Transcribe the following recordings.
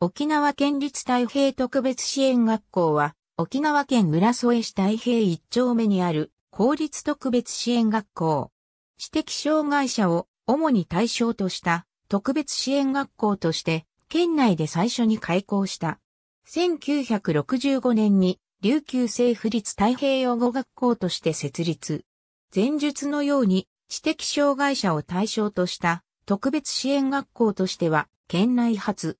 沖縄県立太平特別支援学校は、沖縄県浦添市太平一丁目にある公立特別支援学校。知的障害者を主に対象とした特別支援学校として、県内で最初に開校した。1965年に琉球政府立太平洋語学校として設立。前述のように知的障害者を対象とした特別支援学校としては県内初。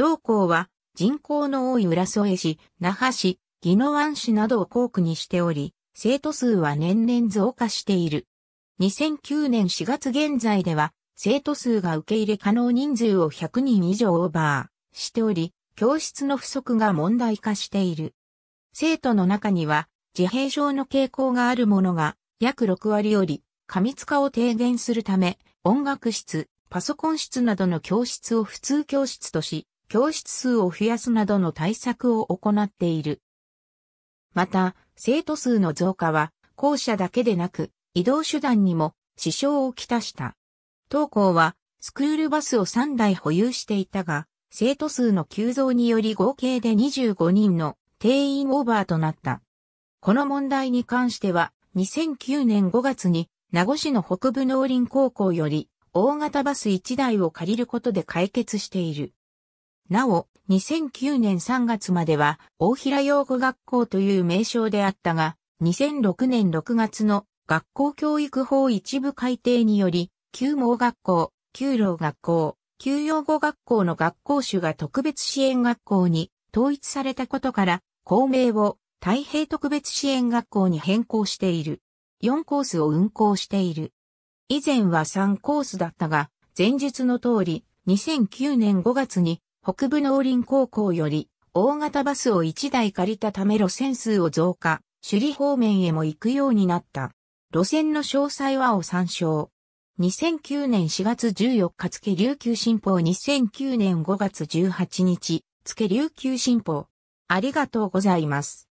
同校は人口の多い浦添市、那覇市、宜野湾市などを校区にしており、生徒数は年々増加している。2009年4月現在では、生徒数が受け入れ可能人数を100人以上オーバーしており、教室の不足が問題化している。生徒の中には、自閉症の傾向があるものが、約6割より、過密化を低減するため、音楽室、パソコン室などの教室を普通教室とし、教室数を増やすなどの対策を行っている。また、生徒数の増加は、校舎だけでなく、移動手段にも支障をきたした。当校は、スクールバスを3台保有していたが、生徒数の急増により合計で25人の定員オーバーとなった。この問題に関しては、2009年5月に、名護市の北部農林高校より、大型バス1台を借りることで解決している。なお、2009年3月までは大平養護学校という名称であったが、2006年6月の学校教育法一部改定により、旧盲学校、旧老学校、旧養護学校の学校種が特別支援学校に統一されたことから、校名を太平特別支援学校に変更している。4コースを運行している。以前は3コースだったが、前述の通り、2009年5月に北部農林高校より大型バスを1台借りたため路線数を増加、首里方面へも行くようになった。路線の詳細はを参照。2009年4月14日付琉球新報2009年5月18日付琉球新報。ありがとうございます。